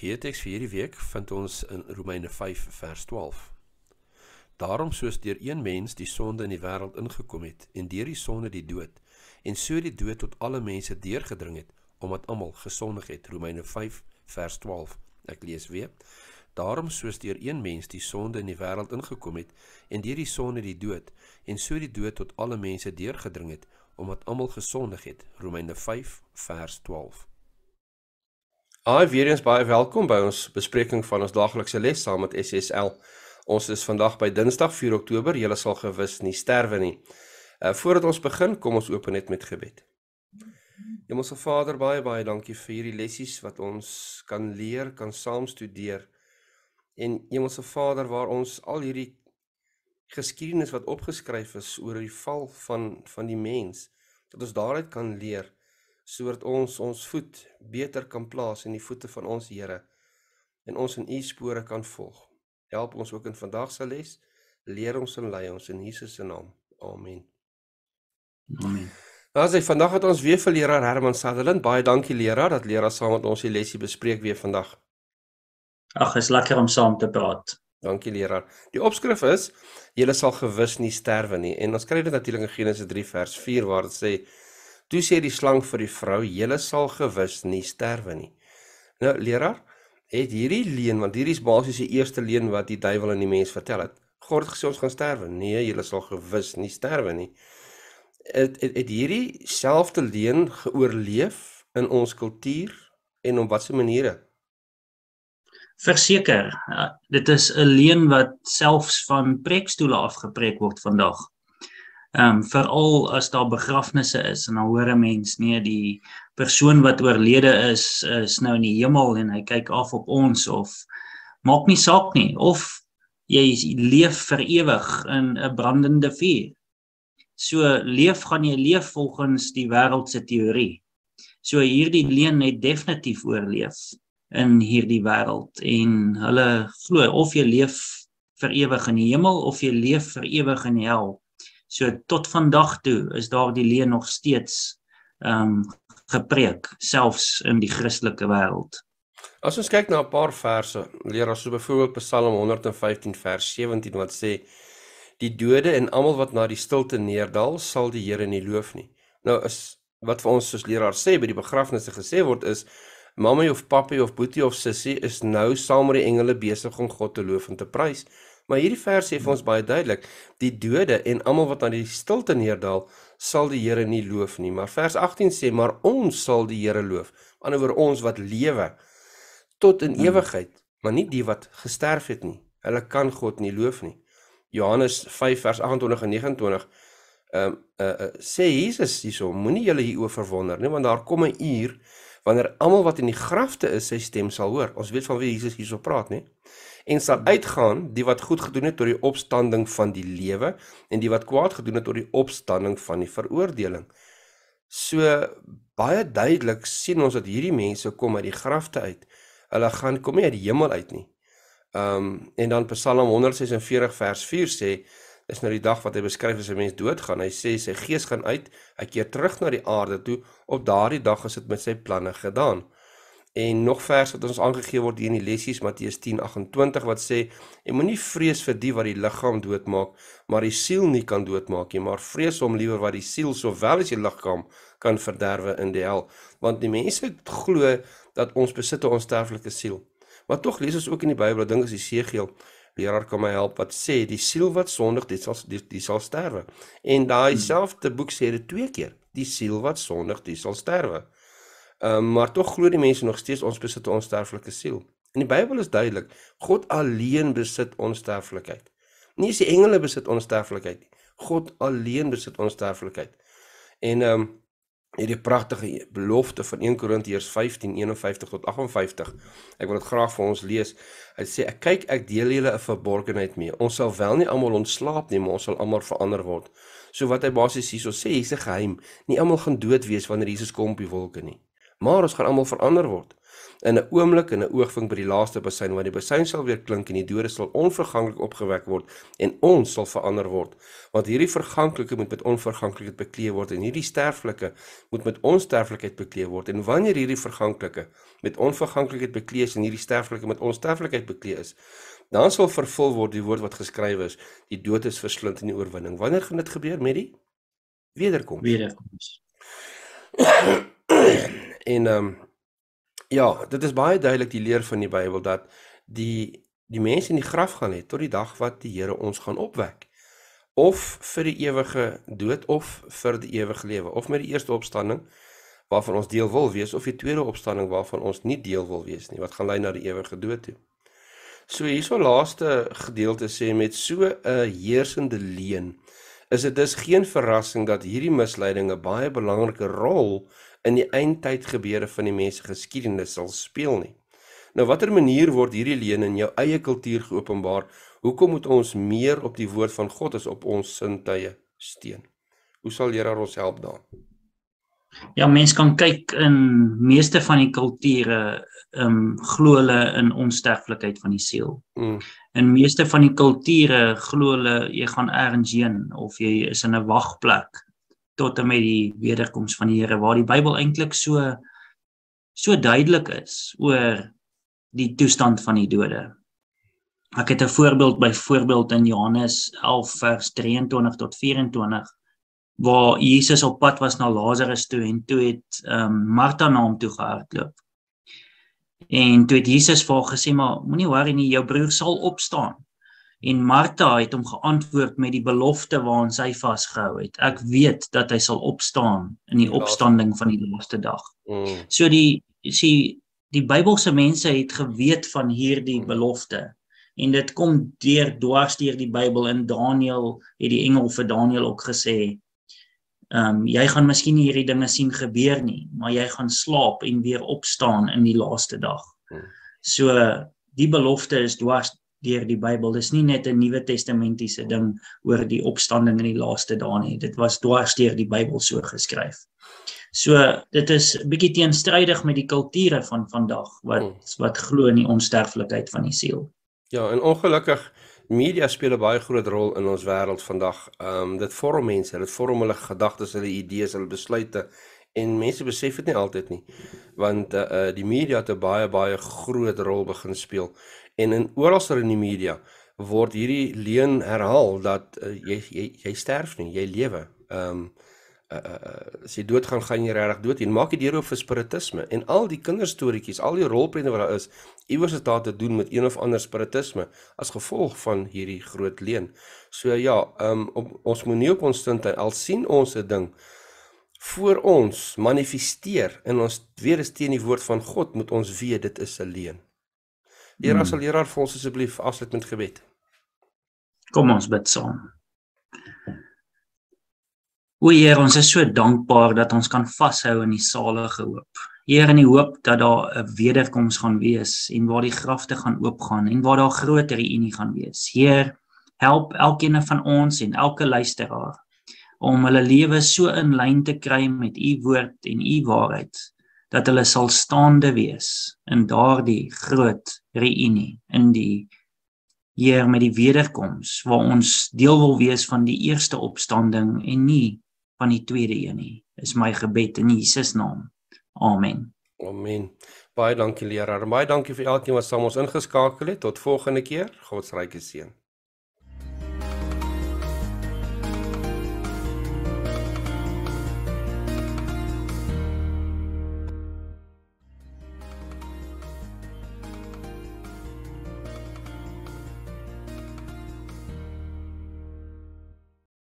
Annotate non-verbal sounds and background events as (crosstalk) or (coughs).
Geeteks vir hierdie week vind ons in Romeine 5 vers 12. Daarom soos deur een mens die sonde in die wêreld ingekom het en deur die sonde die dood en so die dood tot alle mense deurgedring het omdat almal gesondig het Romeine 5 vers 12. Ek lees weer. Daarom soos deur een mens die sonde in die wêreld ingekom het en deur die sonde die dood en so die dood tot alle mense deurgedring het omdat almal gesondig het Romeine 5 vers 12. Hi weer eens baie welkom by ons bespreking van ons daaglikse les saam met SSL. Ons is vandag by Dinsdag 4 Oktober. Jy sal gewis nie sterwe nie. Euh voordat ons begin, kom ons open net met gebed. Hemelse Vader, baie baie dankie vir hierdie lessies wat ons kan leer, kan saam studeer. En Hemelse Vader, waar ons al hierdie geskiedenis wat opgeskryf is oor die val van van die mens, dat ons daaruit kan leer sodat ons ons voet beter kan plaas in die voete van ons Here en ons in u spore kan volg. Help ons ook in vandag se les. Leer ons en lei ons in Jesus se naam. Amen. Amen. Nou, Asse vandag het ons weer vir leraar Herman Sutherland baie dankie leraar dat leraar saam met ons die lesie bespreek weer vandag. Ag, is lekker om saam te praat. Dankie leraar. Die opskrif is: Julle sal gewis nie sterwe nie. En ons kry dit natuurlik in Genesis 3 vers 4 waar dit sê: Toe sê die slang vir die vrou: "Julle sal gewis nie sterwe nie." Nou, leraar, het hierdie leen, want hierdie is basies die eerste leen wat die duiwel aan die mens vertel het. God het gesê ons gaan sterwe. Nee, julle sal gewis nie sterwe nie. Het het, het hierdie selfde leen geoorleef in ons kultuur en op watter maniere? Verseker, eh, dit is 'n leen wat selfs van preekstoele afgepreek word vandag. Ehm um, veral as daar begrafnisse is en dan hoor 'n mens nee die persoon wat oorlede is is nou in die hemel en hy kyk af op ons of maak nie saak nie of jy leef vir ewig in 'n brandende vuur. So leef gaan jy leef volgens die wêreld se teorie. So hierdie leen het definitief oorleef in hierdie wêreld en hulle glo of jy leef vir ewig in die hemel of jy leef vir ewig in hel. So tot vandag toe is daar die leen nog steeds ehm um, gepreek selfs in die Christelike wêreld. As ons kyk na 'n paar verse, leer ons so byvoorbeeld Psalm 115 vers 17 wat sê die dode en almal wat na die stilte neerdal sal die Here nie loof nie. Nou is wat vir ons soos leraar sê by die begrafnisse gesê word is Mamy of papi of boetie of sussie is nou saam met die engele besig om God te loof en te prys. Maar hierdie vers sê vir ons baie duidelik, die dode en almal wat aan die stilte neerdal, sal die Here nie loof nie. Maar vers 18 sê, maar ons sal die Here loof, anderswoor ons wat lewe tot in hmm. ewigheid, maar nie die wat gesterf het nie. Hulle kan God nie loof nie. Johannes 5 vers 28 en 29 ehm um, uh, uh, sê Jesus hierso, moenie julle hieroor verwonder nie, want daar kom 'n uur wanneer almal wat in die grafte is sy stem sal hoor. Ons weet van wie Jesus hierso praat, nê? En sal uitgaan die wat goed gedoen het tot die opstanding van die lewe en die wat kwaad gedoen het tot die opstanding van die veroordeling. So baie duidelik sien ons dat hierdie mense kom uit die grafte uit. Hulle gaan kom nie uit die hemel uit nie. Ehm um, en dan Psalm 146 vers 4 sê is nou die dag wat hy beskryf as 'n mens doodgaan. Hy sê sy gees gaan uit, hy keer terug na die aarde toe. Op daardie dag is dit met sy planne gedaan. En nog vers wat ons aangegee word hier in die lesies Matteus 10:28 wat sê: "En moenie vrees vir die wat die liggaam doodmaak, maar die siel nie kan doodmaak nie, maar vrees hom liewer wat die siel sowel as die liggaam kan verderwe in die hel." Want die mense glo dat ons besit 'n onsterflike siel. Maar tog lees ons ook in die Bybel, dink as Jesegiel, leraar kan my help wat sê die siel wat sondig dit sal die, die sal sterwe. En daai selfde boek sê dit twee keer. Die siel wat sondig dit sal sterwe. Ehm uh, maar tog glo die mense nog steeds ons besit 'n onsterflike siel. In die Bybel is duidelik, God alleen besit onsterflikheid. Nie as die engele besit onsterflikheid nie. God alleen besit onsterflikheid. En ehm um, hierdie pragtige belofte van 1 Korintiërs 15:51 tot 58. Ek wil dit graag vir ons lees. Hy sê ek kyk ek deel julle 'n verborgenheid mee. Ons sal wel nie almal ontslaap nie, maar ons sal almal verander word. So wat hy basies hieso sê, hier's 'n geheim. Nie almal gaan dood wees wanneer Jesus kom op die wolke nie. Maar ons gaan almal verander word. In 'n oomblik en 'n oogwink by die laaste basyn waar die basyn sal weer klink en die dode sal onverganklik opgewek word en ons sal verander word want hierdie verganklike moet met onverganklikheid bekleed word en hierdie sterflike moet met ons sterflikheid bekleed word en wanneer hierdie verganklike met onverganklikheid bekleed is en hierdie sterflike met ons sterflikheid bekleed is dan sal vervul word die woord wat geskrywe is die dood is verslind in die oorwinning wanneer gaan dit gebeur met die wederkoms wederkoms (coughs) en ehm um, Ja, dit is baie duidelik die leer van die Bybel dat die die mense in die graf gaan hê tot die dag wat die Here ons gaan opwek. Of vir die ewige dood of vir die ewige lewe of met die eerste opstanding waarvan ons deel wil wees of die tweede opstanding waarvan ons nie deel wil wees nie wat gaan lei na die ewige dood toe. So hierso laaste gedeelte sê met so 'n heersende leen is dit dus geen verrassing dat hierdie misleiding 'n baie belangrike rol in die eindtyd gebeure van die mens se geskiedenis sal speel nie. Nou watter manier word hierdie leuen in jou eie kultuur geopenbaar? Hoekom moet ons meer op die woord van God as op ons sintuie steun? Hoe sal Here ons help daarin? Ja, mense kan kyk in meeste van die kulture ehm um, glo hulle in onsterflikheid van die siel. Mm. In meeste van die kulture glo hulle jy gaan ergens heen of jy is in 'n wagplek tot en met die wederkoms van die Here waar die Bybel eintlik so so duidelik is oor die toestand van die dode. Ek het 'n voorbeeld byvoorbeeld in Johannes 11 vers 23 tot 24 waar Jesus op pad was na Lazarus toe en toe het ehm um, Martha na hom toe gehardloop. En toe het Jesus vir haar gesê maar moenie worry nie jou broer sal opstaan. En Martha het hom geantwoord met die belofte waaraan sy vasgehou het. Ek weet dat hy sal opstaan in die opstanding van die laaste dag. Mm. So die sien die Bybelse mense het geweet van hierdie mm. belofte en dit kom deur dwars deur die Bybel in Daniël het die engel vir Daniël ook gesê Ehm um, jy gaan miskien hierdie dinge sien gebeur nie, maar jy gaan slaap en weer opstaan in die laaste dag. Hmm. So die belofte is dwars deur die Bybel. Dis nie net 'n Nuwe Testamentiese ding oor die opstanding in die laaste dae nie. Dit was dwars deur die Bybel so geskryf. So dit is bietjie teenstrydig met die kulture van vandag wat hmm. wat glo in die onsterflikheid van die siel. Ja, en ongelukkig media speel 'n baie groot rol in ons wêreld vandag. Ehm um, dit vorm mense, dit vorm hulle gedagtes, hulle idees, hulle besluite en mense besef dit nie altyd nie. Want eh uh, die media het 'n baie baie groot rol begin speel. En in oral sal in die media word hierdie leuen herhaal dat uh, jy, jy jy sterf nie, jy lewe. Ehm um, Eh, eh, eh, as jy dood gaan gaan jy regtig dood en maak dit deur op vir spiritisme en al die kinderstoorieetjies, al die rolprente wat daar is, iewers het daar te doen met een of ander spiritisme as gevolg van hierdie groot leen. So ja, um, op, ons moet nie op ons stunt en al sien ons 'n ding voor ons manifesteer in ons weer is teen die woord van God moet ons weet dit is 'n leen. Here hmm. as al leraar vir ons asseblief afsluit met gebed. Kom ons bid saam. O Heer, ons is so dankbaar dat ons kan vashou in die salige hoop. Heer, in die hoop dat daar 'n wederkoms gaan wees en waar die grafte gaan oopgaan en waar daar groter unie gaan wees. Heer, help elkeen van ons en elke luisteraar om hulle lewe so in lyn te kry met u woord en u waarheid dat hulle sal staande wees in daardie groot reunie in die hier met die wederkoms waar ons deel wil wees van die eerste opstanding en nie van die tweede een nie. Is my gebed in Jesus naam. Amen. Amen. Baie dankie leraar. Baie dankie vir elkeen wat saam ons ingeskakel het. Tot volgende keer. God se ryke seën.